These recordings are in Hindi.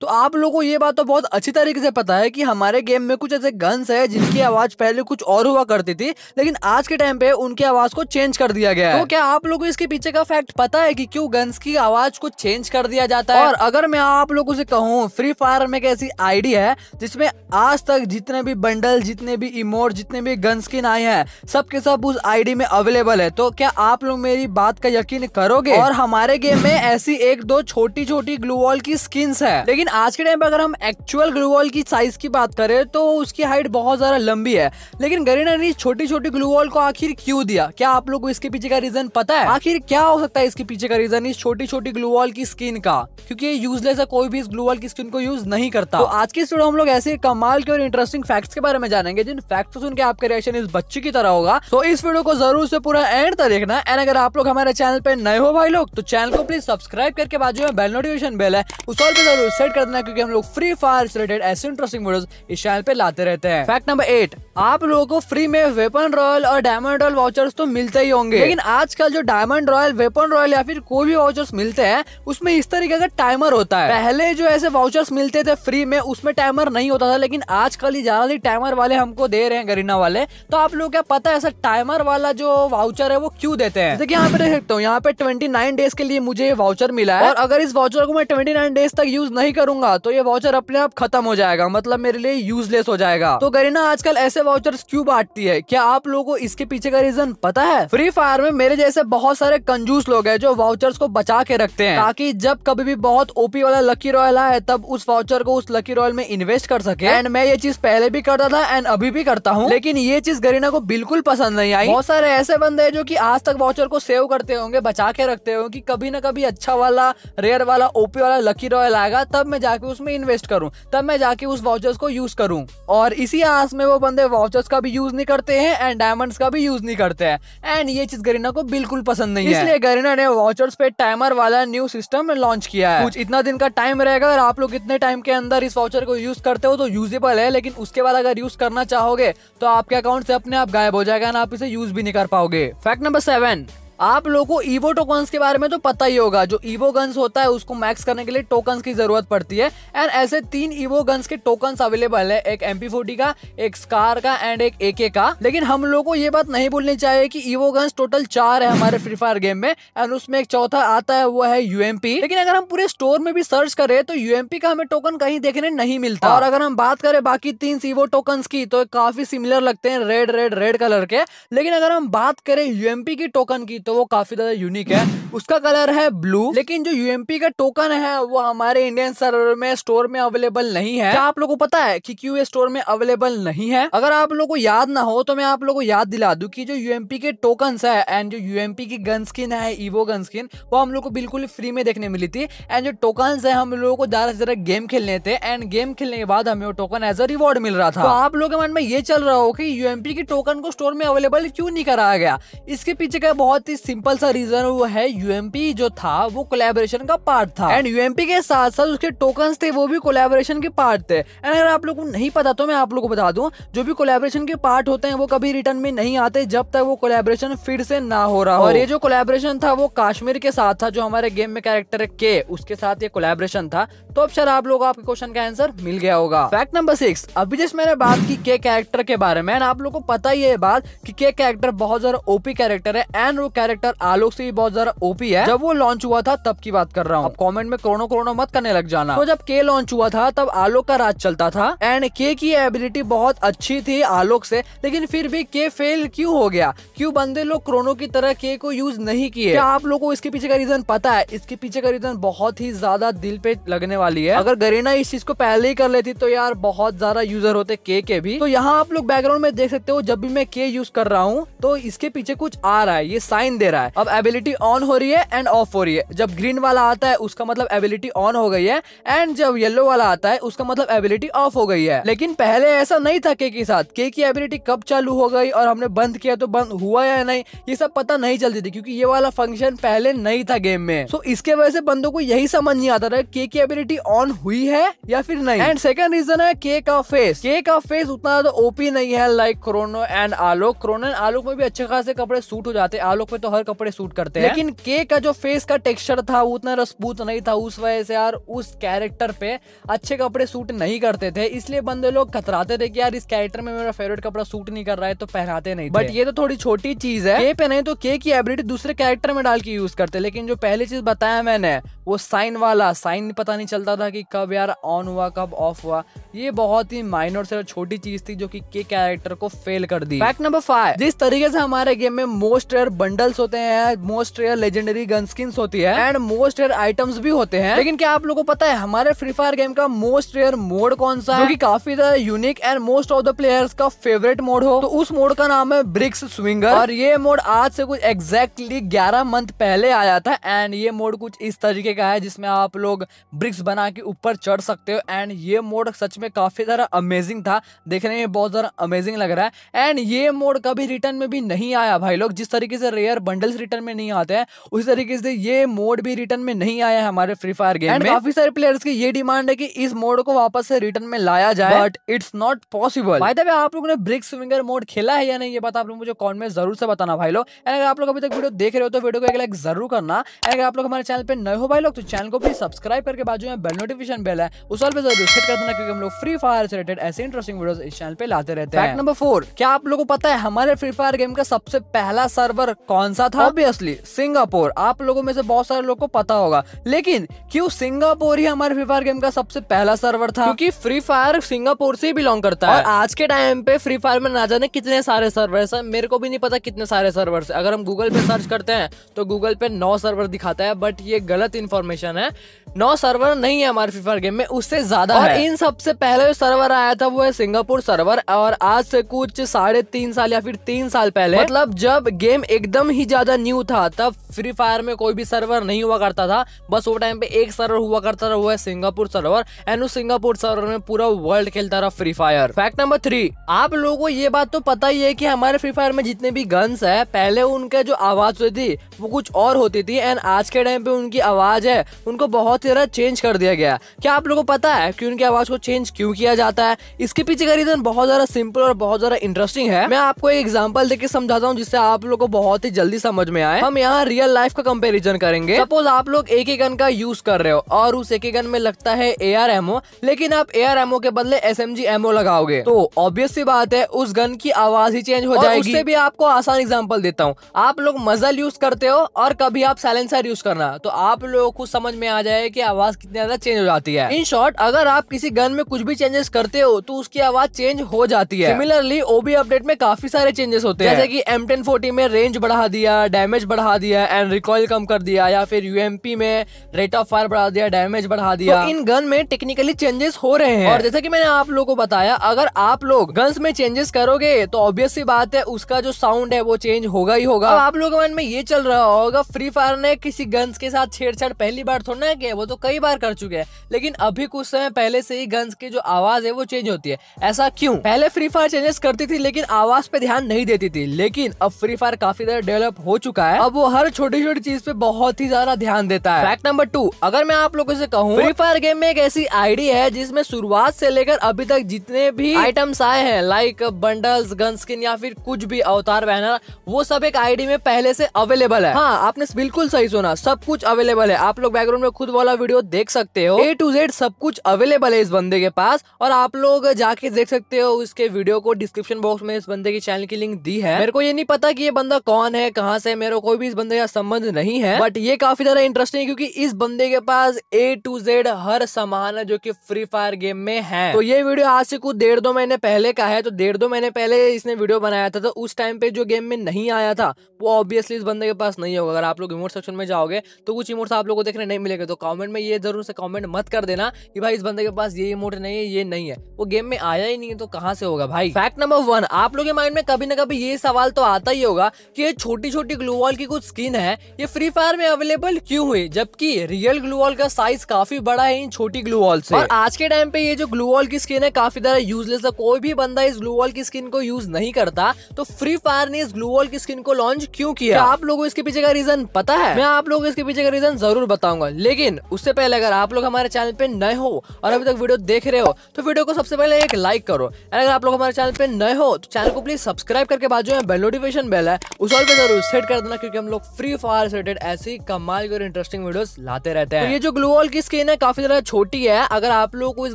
तो आप लोगों को ये बात तो बहुत अच्छी तरीके से पता है कि हमारे गेम में कुछ ऐसे गन्स है जिनकी आवाज पहले कुछ और हुआ करती थी लेकिन आज के टाइम पे उनकी आवाज को चेंज कर दिया गया तो है तो क्या आप लोगों को इसके पीछे का फैक्ट पता है कि क्यों गन्स की आवाज को चेंज कर दिया जाता है और अगर मैं आप लोगों से कहूँ फ्री फायर में एक ऐसी आईडी है जिसमे आज तक जितने भी बंडल जितने भी इमोट जितने भी गन्स की आए हैं सबके सब उस आईडी में अवेलेबल है तो क्या आप लोग मेरी बात का यकीन करोगे और हमारे गेम में ऐसी एक दो छोटी छोटी ग्लू वॉल की स्किन्स है लेकिन लेकिन आज के टाइम पर अगर हम एक्चुअल ग्लू वॉल की साइज की बात करें तो उसकी हाइट बहुत ज़्यादा लंबी है लेकिन गरीना ने छोटी छोटी ग्लू वॉल को आखिर क्यों दिया क्या आप लोग को इसके पीछे का रीजन पता है आखिर क्या हो सकता है इसके पीछे का रीजन इस छोटी छोटी ग्लू वॉल की स्किन का क्योंकि ये यूजलेस है कोई भी इस ग्लू वॉल की स्किन को यूज नहीं करता तो आज की स्टूडियो हम लोग ऐसे कमाल के और इंटरेस्टिंग फैक्ट्स के बारे में जानेंगे जिन फैक्ट सुन के आपका रिएक्शन इस बच्ची की तरह होगा तो इस वीडियो को जरूर से पूरा एंड तक देखना एंड अगर आप लोग हमारे चैनल पर नए हो भाई लोग तो चैनल को प्लीज सब्सक्राइब करके बाजू में बेल नोटिफिकेशन बेल है उस पर जरूर सेट कर देना क्योंकि हम लोग फ्री फायर से रिलेटेड ऐसे इंटरेस्टिंग वीडियोस इस चैनल पे लाते रहते हैं फैक्ट नंबर एट आप लोगों को फ्री में वेपन रॉयल और डायमंड रॉयल वाउचर्स तो मिलते ही होंगे लेकिन आजकल जो डायमंड रॉयल वेपन रॉयल या फिर कोई भी वाउचर्स मिलते हैं उसमें इस तरीके का टाइमर होता है पहले जो ऐसे वाउचर्स मिलते थे फ्री में उसमें टाइमर नहीं होता था लेकिन आजकल ही ज्यादा टाइमर वाले हमको दे रहे हैं गरीना वाले तो आप लोग क्या पता है ऐसा टाइमर वाला जो वाउचर है वो क्यों देते हैं देखिए यहाँ पे देख सकते हो यहाँ पे ट्वेंटी नाइन डेज के लिए मुझे ये वाउचर मिला है और अगर इस वाउचर को मैं ट्वेंटी नाइन डेज तक यूज नहीं करूंगा तो ये वाउचर अपने आप खत्म हो जाएगा मतलब मेरे लिए यूजलेस हो जाएगा तो गरीना आजकल ऐसे वाउचर्स क्यों बांटती है क्या आप लोगों को इसके पीछे का रीजन पता है फ्री फायर में मेरे जैसे बहुत सारे कंजूस लोग हैं जो वाउचर्स को बचा के रखते हैं ताकि जब कभी भी बहुत ओपी वाला लकी रॉयल आए तब उस वाउचर को उस लकी रॉयल में इन्वेस्ट कर सके एंड मैं ये चीज पहले भी करता था एंड अभी भी करता हूँ लेकिन ये चीज गरीना को बिल्कुल पसंद नहीं आई बहुत सारे ऐसे बंदे है जो की आज तक वाउचर को सेव करते होंगे बचा के रखते होंगे की कभी ना कभी अच्छा वाला रेयर वाला ओपी वाला लकी रॉयल आएगा तब मैं जाके उसमें इन्वेस्ट करूँ तब मैं जाके उस वाउचर्स को यूज करूँ और इसी आस में वो बंदे वाउचर्स का भी यूज नहीं करते हैं एंड डायमंड्स का भी यूज नहीं करते हैं एंड ये चीज गरीना को बिल्कुल पसंद नहीं है इसलिए गरीना ने वाउचर्स पे टाइमर वाला न्यू सिस्टम लॉन्च किया है कुछ इतना दिन का टाइम रहेगा अगर आप लोग इतने टाइम के अंदर इस वाउचर को यूज करते हो तो यूजेबल है लेकिन उसके बाद अगर यूज करना चाहोगे तो आपके अकाउंट से अपने आप गायब हो जाएगा ना आप इसे यूज भी नहीं कर पाओगे फैक्ट नंबर सेवन आप लोगों को ईवो टोकन्स के बारे में तो पता ही होगा जो ईवो गन्स होता है उसको मैक्स करने के लिए टोकन्स की जरूरत पड़ती है एंड ऐसे तीन ईवो गन्स के टोकन्स अवेलेबल है एक एमपी फोर्टी का एक स्कार का एंड एक एके का लेकिन हम लोग को ये बात नहीं भूलनी चाहिए कि ईवो गन्स टोटल चार है हमारे फ्री फायर गेम में एंड उसमें एक चौथा आता है वो है यूएमपी लेकिन अगर हम पूरे स्टोर में भी सर्च करें तो यूएमपी का हमें टोकन कहीं देखने नहीं मिलता और अगर हम बात करें बाकी तीन सीवो टोकन की तो काफी सिमिलर लगते हैं रेड रेड रेड कलर के लेकिन अगर हम बात करें यूएमपी की टोकन की तो वो काफी ज्यादा यूनिक है उसका कलर है ब्लू लेकिन जो यूएमपी का टोकन है वो हमारे इंडियन सर्वर में स्टोर में अवेलेबल नहीं है आप लोगों को पता है कि क्यों ये स्टोर में अवेलेबल नहीं है अगर आप लोगों को याद ना हो तो मैं आप लोगों को याद दिला दू कि जो यूएमपी के टोकन है एंड जो यूएमपी की गन स्किन है इवो गन स्किन वो हम लोग को बिल्कुल फ्री में देखने मिली थी एंड जो टोकन है हम लोगों को ज्यादा से ज्यादा गेम खेलने थे एंड गेम खेलने के बाद हमें वो टोकन एज अ रिवॉर्ड मिल रहा था तो आप लोगों के मन में ये चल रहा हो कि यूएमपी के टोकन को स्टोर में अवेलेबल क्यों नहीं कराया गया इसके पीछे का बहुत ही सिंपल सा रीजन वो है यूएमपी जो था वो कोलेबोरेशन का पार्ट था एंड यूएमपी के साथ साथ उसके टोकन थे वो भी कोलेबोरेशन के पार्ट थे एंड अगर आप लोग को नहीं पता तो मैं आप लोग को बता दूं जो भी कोलेबोरेशन के पार्ट होते हैं वो कभी रिटर्न में नहीं आते जब तक वो कोलेबोरेशन फिर से ना हो रहा हो oh. और ये जो कोलेबोरेशन था वो कश्मीर के साथ था जो हमारे गेम में कैरेक्टर के उसके साथ ये कोलेबोरेशन था तो अब सर आप लोग आपके क्वेश्चन का आंसर मिल गया होगा फैक्ट नंबर सिक्स अभी जैसे मैंने बात की के कैरेक्टर के बारे में आप लोग को पता ही है बात की के कैरेक्टर बहुत ज्यादा ओपी कैरेक्टर है एंड वो कैरेक्टर कैरेक्टर आलोक से भी बहुत ज्यादा ओपी है जब वो लॉन्च हुआ था तब की बात कर रहा हूँ कॉमेंट में करोड़ों करोड़ों मत करने लग जाना तो जब के लॉन्च हुआ था तब आलोक का राज चलता था एंड के की एबिलिटी बहुत अच्छी थी आलोक से लेकिन फिर भी के फेल क्यों हो गया क्यों बंदे लोग क्रोनो की तरह के को यूज नहीं किए क्या आप लोगों को इसके पीछे का रीजन पता है इसके पीछे का रीजन बहुत ही ज्यादा दिल पे लगने वाली है अगर गरीना इस चीज को पहले ही कर लेती तो यार बहुत ज्यादा यूजर होते के के भी तो यहाँ आप लोग बैकग्राउंड में देख सकते हो जब भी मैं के यूज कर रहा हूँ तो इसके पीछे कुछ आ रहा है ये साइन दे रहा है अब एबिलिटी ऑन हो रही है एंड ऑफ हो रही है जब ग्रीन वाला आता है उसका मतलब एबिलिटी ऑन हो गई है एंड जब येलो वाला आता है उसका मतलब एबिलिटी ऑफ हो गई है लेकिन पहले ऐसा नहीं था के के साथ के की एबिलिटी कब चालू हो गई और हमने बंद किया तो बंद हुआ या नहीं ये सब पता नहीं चलती थी क्योंकि ये वाला फंक्शन पहले नहीं था गेम में सो so, इसके वजह से बंदों को यही समझ नहीं आता था के की एबिलिटी ऑन हुई है या फिर नहीं एंड सेकंड रीजन है के का फेस के का फेस उतना ज्यादा ओपी नहीं है like Chrono and Alok Chrono and Alok में भी अच्छे खासे कपड़े सूट हो जाते हैं आलोक पे तो हर कपड़े सूट करते हैं लेकिन के का जो फेस का टेक्सचर था उतना रसबूत नहीं था उस वजह से यार उस कैरेक्टर पे अच्छे कपड़े सूट नहीं करते थे इसलिए बंदे लोग कतराते थे कि यार इस कैरेक्टर में मेरा फेवरेट कपड़ा सूट नहीं कर रहा है तो पहनाते नहीं बट ये तो थोड़ी छोटी चीज है के पे नहीं तो के की एबिलिटी दूसरे कैरेक्टर में डाल के यूज करते लेकिन जो पहली चीज बताया मैंने वो साइन वाला साइन पता नहीं चलता था कि कब यार ऑन हुआ कब ऑफ हुआ ये बहुत ही माइनर से छोटी चीज थी जो कि के कैरेक्टर को फेल कर दी फैक्ट नंबर फाइव जिस तरीके से हमारे गेम में मोस्ट रेयर बंडल पिस्टल्स होते हैं most rare legendary gun skins होती है एंड मोस्ट रेयर आइटम्स भी होते हैं लेकिन क्या आप लोगों को पता है हमारे फ्री फायर गेम का मोस्ट रेयर मोड कौन सा है जो कि काफी ज्यादा unique and most of the players का फेवरेट मोड हो तो उस मोड का नाम है ब्रिक्स स्विंगर और ये मोड आज से कुछ एग्जैक्टली ग्यारह मंथ पहले आया था एंड ये मोड कुछ इस तरीके का है जिसमें आप लोग ब्रिक्स बना के ऊपर चढ़ सकते हो एंड ये मोड सच में काफी ज्यादा अमेजिंग था देखने में बहुत ज्यादा अमेजिंग लग रहा है एंड ये मोड कभी रिटर्न में भी नहीं आया भाई लोग जिस तरीके से रेयर फायर बंडल्स रिटर्न में नहीं आते हैं उसी तरीके से ये मोड भी रिटर्न में नहीं आया है हमारे फ्री फायर गेम में काफी सारे प्लेयर्स की ये डिमांड है कि इस मोड को वापस से रिटर्न में लाया जाए बट इट्स नॉट पॉसिबल भाई तब आप लोगों ने ब्रिक स्विंगर मोड खेला है या नहीं ये बात आप लोग मुझे कॉमेंट में जरूर से बताना भाई लोग अगर आप लोग अभी तक वीडियो देख रहे हो तो वीडियो को एक लाइक जरूर करना अगर आप लोग हमारे चैनल पर नए हो भाई लोग तो चैनल को भी सब्सक्राइब करके बाजू में बेल नोटिफिकेशन बेल है उस पर जरूर सेट कर देना क्योंकि हम लोग फ्री फायर से रिलेटेड ऐसे इंटरेस्टिंग वीडियो इस चैनल पर लाते रहते हैं नंबर फोर क्या आप लोगों को पता है हमारे फ्री फायर गेम का सबसे पहला सर्वर कौन कौन सा था ऑब्वियसली सिंगापुर आप लोगों में से बहुत सारे लोग को पता होगा लेकिन क्यों सिंगापुर ही हमारे फ्री फायर गेम का सबसे पहला सर्वर था क्योंकि फ्री फायर सिंगापुर से ही बिलोंग करता है और आज के टाइम पे फ्री फायर में ना जाने कितने सारे सर्वर है मेरे को भी नहीं पता कितने सारे सर्वर है अगर हम गूगल पे सर्च करते हैं तो गूगल पे नौ सर्वर दिखाता है बट ये गलत इन्फॉर्मेशन है नौ सर्वर नहीं है हमारे फ्री फायर गेम में उससे ज्यादा और इन सबसे पहले जो सर्वर आया था वो है सिंगापुर सर्वर और आज से कुछ साढ़े तीन साल या फिर तीन साल पहले मतलब जब गेम एकदम ही ज़्यादा न्यू था तब फ्री फायर में कोई भी सर्वर नहीं हुआ करता था बस वो टाइम पे एक सर्वर हुआ करता था वो है सिंगापुर सर्वर एंड उस सिंगापुर सर्वर में पूरा वर्ल्ड खेलता रहा free fire fact number three आप लोगों को ये बात तो पता ही है कि हमारे फ्री फायर में जितने भी गन्स है पहले उनके जो आवाज होती थी वो कुछ और होती थी एंड आज के टाइम पे उनकी आवाज है उनको बहुत ही ज्यादा चेंज कर दिया गया क्या आप लोगों को पता है कि उनकी आवाज को चेंज क्यों किया जाता है इसके पीछे का रीजन बहुत ज्यादा सिंपल और बहुत ज्यादा इंटरेस्टिंग है मैं आपको एक एग्जाम्पल देकर समझाता हूँ जिससे आप लोग को बहुत ही जल्दी जल्दी समझ में आए हम यहाँ रियल लाइफ का कंपेरिजन करेंगे सपोज आप लोग एक ही गन का यूज कर रहे हो और उस एक ही गन में लगता है ए आर एमओ लेकिन आप ए आर एमओ के बदले एस एम जी एमओ लगाओगे तो ऑब्वियस सी बात है उस गन की आवाज ही चेंज हो जाएगी उससे भी आपको आसान एग्जाम्पल देता हूँ आप लोग मजल यूज करते हो और कभी आप साइलेंसर यूज करना तो आप लोगों को समझ में आ जाए की आवाज कितनी ज्यादा चेंज हो जाती है इन शॉर्ट अगर आप किसी गन में कुछ भी चेंजेस करते हो तो उसकी आवाज चेंज हो जाती है सिमिलरली ओबी अपडेट में काफी सारे चेंजेस होते हैं जैसे की एम टेन फोर्टी में रेंज बढ़ा दी दिया डैमेज बढ़ा दिया एंड रिकॉयल कम कर दिया या फिर यू में रेट ऑफ फायर बढ़ा दिया डैमेज बढ़ा तो दिया तो इन गन में टेक्निकली चेंजेस हो रहे हैं और जैसे कि मैंने आप लोगों को बताया अगर आप लोग गन्स में चेंजेस करोगे तो ऑब्वियसली बात है उसका जो साउंड है वो चेंज होगा ही होगा आप लोगों के मन में ये चल रहा होगा फ्री फायर ने किसी गन्स के साथ छेड़छाड़ पहली बार थोड़ा ना किया वो तो कई बार कर चुके हैं लेकिन अभी कुछ समय पहले से ही गन्स की जो आवाज है वो चेंज होती है ऐसा क्यों पहले फ्री फायर चेंजेस करती थी लेकिन आवाज पे ध्यान नहीं देती थी लेकिन अब फ्री फायर काफी देर डेवलप डेवलप हो चुका है अब वो हर छोटी छोटी चीज पे बहुत ही ज्यादा ध्यान देता है फैक्ट नंबर टू अगर मैं आप लोगों से कहूँ फ्री फायर गेम में एक ऐसी आईडी है जिसमें शुरुआत से लेकर अभी तक जितने भी आइटम्स आए हैं लाइक बंडल्स गन स्किन या फिर कुछ भी अवतार बहना वो सब एक आईडी में पहले से अवेलेबल है हाँ आपने बिल्कुल सही सुना सब कुछ अवेलेबल है आप लोग बैकग्राउंड में खुद वाला वीडियो देख सकते हो ए टू जेड सब कुछ अवेलेबल है इस बंदे के पास और आप लोग जाके देख सकते हो उसके वीडियो को डिस्क्रिप्शन बॉक्स में इस बंदे की चैनल की लिंक दी है मेरे को ये नहीं पता की ये बंदा कौन है है कहाँ से मेरा कोई भी इस बंदे का संबंध नहीं है बट ये काफी ज्यादा इंटरेस्टिंग है क्योंकि इस बंदे के पास ए टू जेड हर सामान है जो की फ्री फायर गेम में है तो ये वीडियो आज से कुछ डेढ़ दो महीने पहले का है तो डेढ़ दो महीने पहले इसने वीडियो बनाया था तो उस टाइम पे जो गेम में नहीं आया था वो ऑब्वियसली इस बंदे के पास नहीं होगा अगर आप लोग इमोट सेक्शन में जाओगे तो कुछ इमोट्स आप लोगों को देखने नहीं मिलेगा तो कॉमेंट में ये जरूर से कॉमेंट मत कर देना कि भाई इस बंदे के पास ये इमोट नहीं है ये नहीं है वो गेम में आया ही नहीं है तो कहाँ से होगा भाई फैक्ट नंबर वन आप लोग के माइंड में कभी ना कभी ये सवाल तो आता ही होगा कि ये छोटी छोटी छोटी ग्लूवॉल की कुछ स्किन है ये फ्री फायर में अवेलेबल क्यों हुई जबकि रियल ग्लूवॉल का साइज काफी बड़ा है इन छोटी ग्लूवॉल से और आज के टाइम पे ये जो ग्लूवॉल की स्किन है काफी ज्यादा यूजलेस है कोई भी बंदा इस ग्लूवॉल की स्किन को यूज नहीं करता तो फ्री फायर ने इस ग्लूवॉल की स्किन को लॉन्च क्यों किया आप लोगों इसके पीछे का रीजन पता है मैं आप लोग इसके पीछे का रीजन जरूर बताऊंगा लेकिन उससे पहले अगर आप लोग हमारे चैनल पे नए हो और अभी तक वीडियो देख रहे हो तो वीडियो को सबसे पहले एक लाइक करो अगर आप लोग हमारे चैनल पे नए हो तो चैनल को प्लीज सब्सक्राइब करके बाजू में बेल नोटिफिकेशन बेल है उस और जरूर सेट कर देना क्योंकि हम लोग फ्री फायर रिलेटेड ऐसी कमाल की और इंटरेस्टिंग वीडियोस लाते रहते हैं तो ये जो ग्लूवॉल की स्किन है काफी ज्यादा छोटी है अगर आप लोग को इस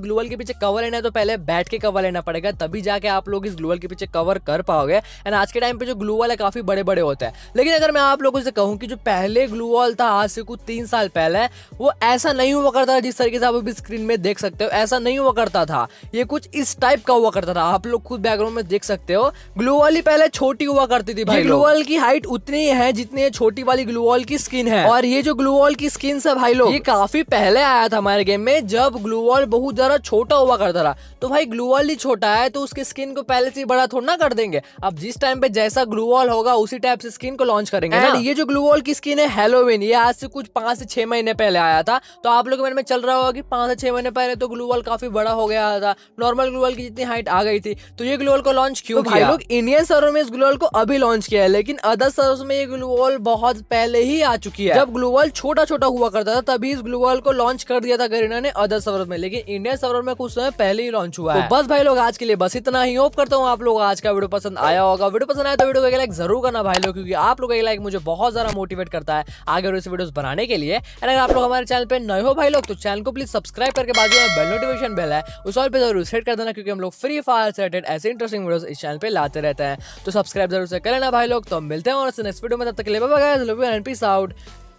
ग्लूवॉल के पीछे कवर लेना है तो पहले बैठ के कवर लेना पड़ेगा तभी जाके आप लोग इस ग्लूवॉल के पीछे कवर कर पाओगे एंड आज के टाइम पे जो ग्लूवॉल है काफी बड़े बड़े होते हैं लेकिन अगर मैं आप लोगों से कहूँ की जो पहले ग्लूवॉल था आज से कुछ तीन साल पहले वो ऐसा नहीं हुआ करता जिस तरीके से आप अभी स्क्रीन में देख सकते हो ऐसा नहीं हुआ करता था ये कुछ इस टाइप का हुआ करता था आप लोग खुद बैकग्राउंड में देख सकते हो ग्लूवॉल ही पहले छोटी हुआ करती थी भाई ग्लूवॉल की हाइट हाइट उतनी है जितनी छोटी वाली ग्लूवॉल की स्किन है और ये जो ग्लूवॉल की स्किन है भाई लोग ये काफी पहले आया था हमारे गेम में जब ग्लूवॉल बहुत ज्यादा छोटा हुआ करता था तो भाई ग्लूवॉल ही छोटा है तो उसकी स्किन को पहले से बड़ा थोड़ा कर देंगे अब जिस टाइम पे जैसा ग्लूवॉल होगा उसी टाइप से स्किन को लॉन्च करेंगे ये जो ग्लूवॉल की स्किन है हेलोविन ये आज से कुछ पांच से छह महीने पहले आया था तो आप लोग मेरे में चल रहा होगा कि पांच से छह महीने पहले तो ग्लूवॉल काफी बड़ा हो गया था नॉर्मल ग्लूवॉल की जितनी हाइट आ गई थी तो ये ग्लूवॉल को लॉन्च क्यों भाई लोग इंडियन सर्वर में इस ग्लूवॉल को अभी लॉन्च किया है लेकिन अदर असर में ये ग्लू वॉल बहुत पहले ही आ चुकी है जब ग्लू वॉल छोटा छोटा हुआ करता था तभी इस ग्लू वॉल को लॉन्च कर दिया था गरीना ने अदर सर्वर में लेकिन इंडियन सर्वर में कुछ समय पहले ही लॉन्च हुआ तो है तो बस भाई लोग आज के लिए बस इतना ही होप करता हूँ आप लोग आज का वीडियो पसंद आया होगा वीडियो पसंद आया तो वीडियो को लाइक जरूर करना भाई लोग क्योंकि आप लोग एक लाइक मुझे बहुत ज्यादा मोटिवेट करता है आगे और वीडियो बनाने के लिए अगर आप लोग हमारे चैनल पर नए हो भाई लोग तो चैनल को प्लीज सब्सक्राइब करके बाजू में बेल नोटिफिकेशन बेल है उस ऑल जरूर सेट कर देना क्योंकि हम लोग फ्री फायर से रिलेटेड ऐसे इंटरेस्टिंग वीडियो इस चैनल पर लाते रहते हैं तो सब्सक्राइब जरूर से कर लेना भाई लोग तो मिलते हैं मिलता हूँ नेक्स्ट वीडियो में तब तक के लिए bye guys love you and peace out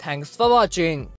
thanks for watching